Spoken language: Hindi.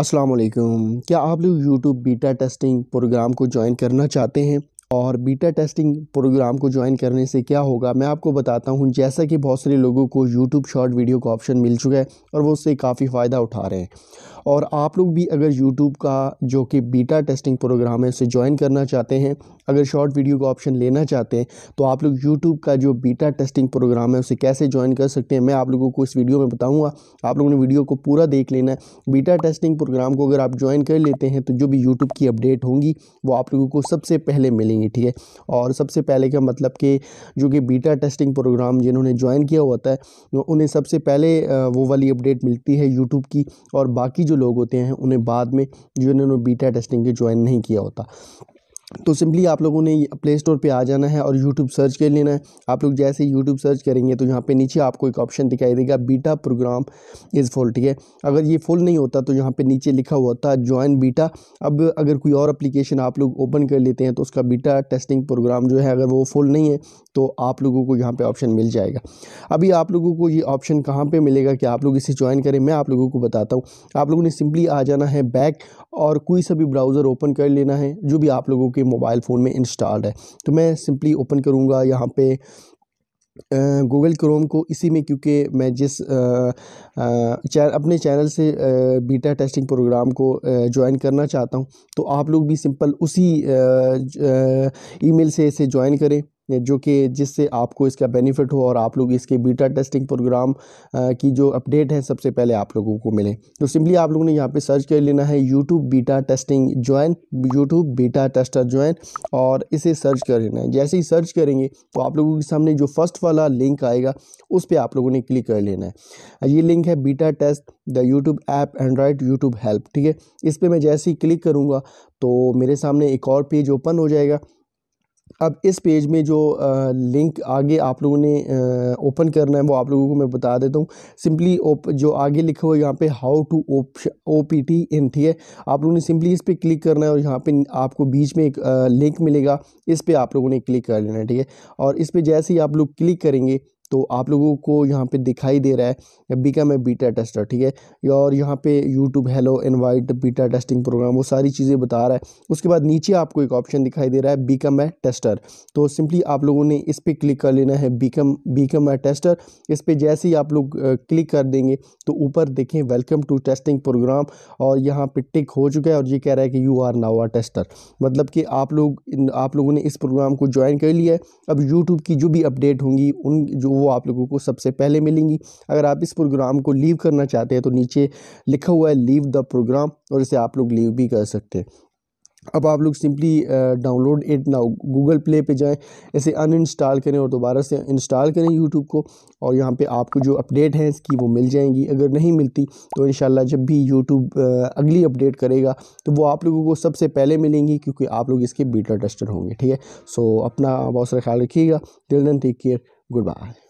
अस्सलाम वालेकुम क्या आप लोग यूट्यूब बीटा टेस्टिंग प्रोग्राम को ज्वाइन करना चाहते हैं और बीटा टेस्टिंग प्रोग्राम को ज्वाइन करने से क्या होगा मैं आपको बताता हूं जैसा कि बहुत सारे लोगों को यूट्यूब शॉर्ट वीडियो का ऑप्शन मिल चुका है और वो उससे काफ़ी फ़ायदा उठा रहे हैं और आप लोग भी अगर यूट्यूब का जो कि बीटा टेस्टिंग प्रोग्राम है उसे ज्वाइन करना चाहते हैं अगर शॉर्ट वीडियो का ऑप्शन लेना चाहते हैं तो आप लोग यूट्यूब का जो बीटा टेस्टिंग प्रोग्राम है उसे कैसे ज्वाइन कर सकते हैं मैं आप लोगों को इस वीडियो में बताऊँगा आप लोगों ने वीडियो को पूरा देख लेना है बीटा टेस्टिंग प्रोग्राम को अगर आप ज्वाइन कर लेते हैं तो जो भी यूट्यूब की अपडेट होंगी वो आप लोगों को सबसे पहले मिलेंगी ठीक है और सबसे पहले का मतलब कि जो कि बीटा टेस्टिंग प्रोग्राम जिन्होंने ज्वाइन किया होता है उन्हें सबसे पहले वो वाली अपडेट मिलती है यूट्यूब की और बाकी जो लोग होते हैं उन्हें बाद में जिन्होंने बीटा टेस्टिंग के ज्वाइन नहीं किया होता तो सिंपली आप लोगों ने प्ले स्टोर पे आ जाना है और यूट्यूब सर्च कर लेना है आप लोग जैसे यूट्यूब सर्च करेंगे तो यहाँ पे नीचे आपको एक ऑप्शन दिखाई देगा बीटा प्रोग्राम इज़ फुल ठीक है अगर ये फुल नहीं होता तो यहाँ पे नीचे लिखा हुआ था ज्वाइन बीटा अब अगर कोई और अप्लीकेशन आप लोग ओपन कर लेते हैं तो उसका बीटा टेस्टिंग प्रोग्राम जो है अगर वो फुल नहीं है तो आप लोगों को यहाँ पर ऑप्शन मिल जाएगा अभी आप लोगों को ये ऑप्शन कहाँ पर मिलेगा कि आप लोग इसे ज्वाइन करें मैं आप लोगों को बताता हूँ आप लोगों ने सिंपली आ जाना है बैक और कोई सा भी ब्राउज़र ओपन कर लेना है जो भी आप लोगों के आपके मोबाइल फ़ोन में इंस्टॉल्ड है तो मैं सिंपली ओपन करूँगा यहाँ पे गूगल क्रोम को इसी में क्योंकि मैं जिस आ, आ, चैन, अपने चैनल से आ, बीटा टेस्टिंग प्रोग्राम को ज्वाइन करना चाहता हूँ तो आप लोग भी सिंपल उसी ईमेल से इसे ज्वाइन करें जो कि जिससे आपको इसका बेनिफिट हो और आप लोग इसके बीटा टेस्टिंग प्रोग्राम की जो अपडेट है सबसे पहले आप लोगों को मिले तो सिंपली आप लोगों ने यहाँ पे सर्च कर लेना है YouTube beta testing join YouTube beta tester join और इसे सर्च कर लेना है जैसे ही सर्च करेंगे तो आप लोगों के सामने जो फर्स्ट वाला लिंक आएगा उस पर आप लोगों ने क्लिक कर लेना है ये लिंक है beta test the YouTube app Android YouTube help ठीक है इस पर मैं जैसे ही क्लिक करूँगा तो मेरे सामने एक और पेज ओपन हो जाएगा अब इस पेज में जो लिंक आगे आप लोगों ने ओपन करना है वो आप लोगों को मैं बता देता हूँ सिंपली जो आगे लिखा हुआ है यहाँ पे how to O P T in ठीक है आप लोगों ने सिंपली इस पर क्लिक करना है और यहाँ पे आपको बीच में एक लिंक मिलेगा इस पर आप लोगों ने क्लिक कर लेना है ठीक है और इस पर जैसे ही आप लोग क्लिक करेंगे तो आप लोगों को यहाँ पे दिखाई दे रहा है बिकम ए बीटा टेस्टर ठीक है और यहाँ पे YouTube hello invite beta testing program वो सारी चीज़ें बता रहा है उसके बाद नीचे आपको एक ऑप्शन दिखाई दे रहा है बिकम ए टेस्टर तो सिंपली आप लोगों ने इस पर क्लिक कर लेना है बीकम बीकम ए टेस्टर इस पर जैसे ही आप लोग क्लिक कर देंगे तो ऊपर देखें वेलकम टू टेस्टिंग प्रोग्राम और यहाँ पर टिक हो चुका है और ये कह रहा है कि you are now a tester मतलब कि आप लोग आप लोगों ने इस प्रोग्राम को ज्वाइन कर लिया है अब यूट्यूब की जो भी अपडेट होंगी उन जो वो आप लोगों को सबसे पहले मिलेंगी अगर आप इस प्रोग्राम को लीव करना चाहते हैं तो नीचे लिखा हुआ है लीव द प्रोग्राम और इसे आप लोग लीव भी कर सकते हैं अब आप लोग simply download it now Google Play पे जाएं इसे अनइंस्टॉल करें और दोबारा से इंस्टॉल करें यूट्यूब को और यहाँ पे आपको जो अपडेट हैं इसकी वो मिल जाएंगी अगर नहीं मिलती तो इन जब भी यूट्यूब अगली अपडेट करेगा तो वो आप लोगों को सबसे पहले मिलेंगी क्योंकि आप लोग इसके बीटा टेस्टर होंगे ठीक है सो अपना बहुत सारा ख्याल रखिएगा till then take care good bye